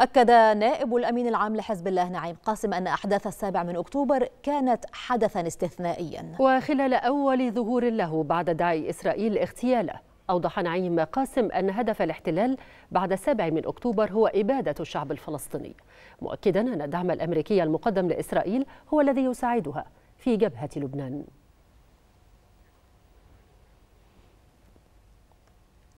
أكد نائب الأمين العام لحزب الله نعيم قاسم أن أحداث السابع من أكتوبر كانت حدثا استثنائيا وخلال أول ظهور له بعد دعي إسرائيل اغتياله أوضح نعيم قاسم أن هدف الاحتلال بعد السابع من أكتوبر هو إبادة الشعب الفلسطيني مؤكدا أن الدعم الأمريكي المقدم لإسرائيل هو الذي يساعدها في جبهة لبنان